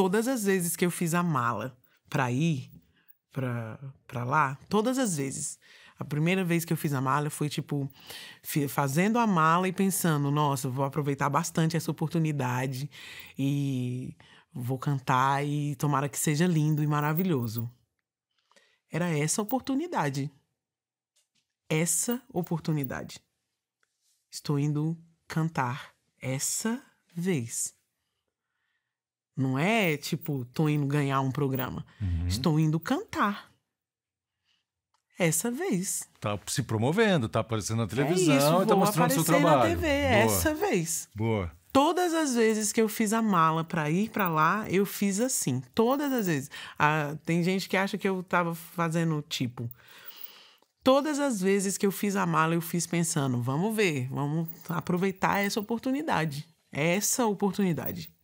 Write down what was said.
todas as vezes que eu fiz a mala para ir para lá, todas as vezes. A primeira vez que eu fiz a mala foi tipo fazendo a mala e pensando, nossa, vou aproveitar bastante essa oportunidade e vou cantar e tomara que seja lindo e maravilhoso. Era essa oportunidade. Essa oportunidade. Estou indo cantar essa vez. Não é tipo, tô indo ganhar um programa. Uhum. Estou indo cantar. Essa vez. Tá se promovendo, tá aparecendo na é televisão é isso, e tá mostrando seu trabalho. na TV, é Boa. essa vez. Boa. Todas as vezes que eu fiz a mala para ir para lá, eu fiz assim. Todas as vezes. Ah, tem gente que acha que eu tava fazendo tipo. Todas as vezes que eu fiz a mala, eu fiz pensando: vamos ver, vamos aproveitar essa oportunidade. Essa oportunidade.